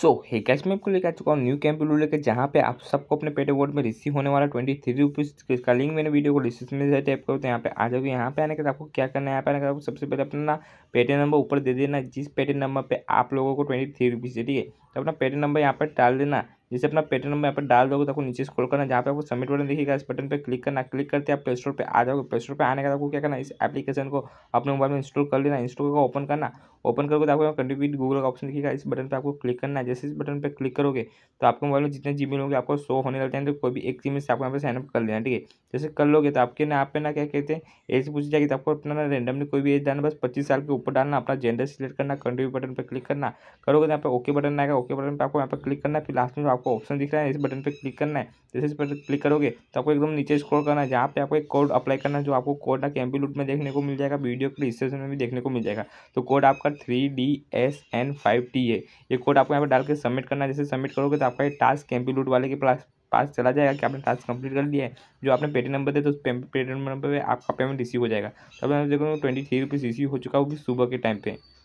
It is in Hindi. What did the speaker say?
सो हे कैश में आपको लेकर आ चुका हूँ न्यू कैंप लू लेकर जहाँ पे आप सबको अपने पेट अवॉर्ड में रिसीव होने वाला ट्वेंटी थ्री रुपीज़ का लिंक मैंने वीडियो को डिस्क्रिप्शन में टाइप करो तो यहाँ पे आ जाओगे यहाँ पे आने के बाद आपको क्या करना है यहाँ पे आने के आपको सबसे पहले अपना ना नंबर ऊपर दे देना जिस पेटे नंबर पर आप लोगों को ट्वेंटी थ्री रुपीज़ ठीक है तो अपना पेटे नंबर यहाँ पर डाल देना जैसे अपना पेटर्न में यहाँ पर डाल दोगे तो आपको नीचे स्क्रॉल करना जहाँ पे आपको सबमिट बटन दिखेगा इस बटन पे क्लिक करना क्लिक करते आप प्ले स्टोर पर आ जाओगे प्ले स्टोर पर आने का आपको क्या करना इस एप्लीकेशन को अपने मोबाइल में इंस्टॉल कर लेना इंस्टॉल का ओपन करना ओपन करोगे तो आपको कंट्रीब्यूट गूगल का ऑप्शन दिखेगा इस बटन पर आपको क्लिक करना है जैसे इस बटन पर क्लिक करोगे तो आपके मोबाइल में जितने जी होंगे आपको शो होने लगते हैं तो कोई भी एक जी से आपको यहाँ पर साइनअप कर लेना ठीक है जैसे कर लोगे तो आपके ना आप ना क्या कहते हैं एज पूछी जाएगी तो आपको अपना ना रेंडमली कोई भी एज डालना बस पच्चीस साल के ऊपर डालना अपना जेंडर सिलेक्ट करना कंटिव्यू बटन पर क्लिक करना करोगे तो यहाँ पर ओके बटन आएगा ओके बटन पर आपको यहाँ पर क्लिक करना फिर लास्ट में आपको ऑप्शन दिख रहा है इस बटन पर क्लिक करना है जैसे इस पर क्लिक करोगे तो आपको एकदम नीचे स्क्रॉल करना है जहाँ पे आपको एक कोड अप्लाई करना है जो आपको कोड ना कैम्पी लूट में देखने को मिल जाएगा वीडियो के डिस्क्रिप्शन में भी देखने को मिल जाएगा तो कोड आपका three D S N five T है ये कोड आपको यहाँ पर डाल के सबमिट करना है जैसे सबमिट करोगे तो आपका ये टास्क कैम्पी लूट वाले के पास पास चला जाएगा कि आपने टास्क कंप्लीट कर लिया है जो आपने पेटी नंबर दे तो पेटी नंबर पर आपका पेमेंट रिसीव हो जाएगा तब अब देखो ट्वेंटी थ्री रुपीज़ रिसीव हो चुका है वो भी सुबह के टाइम पे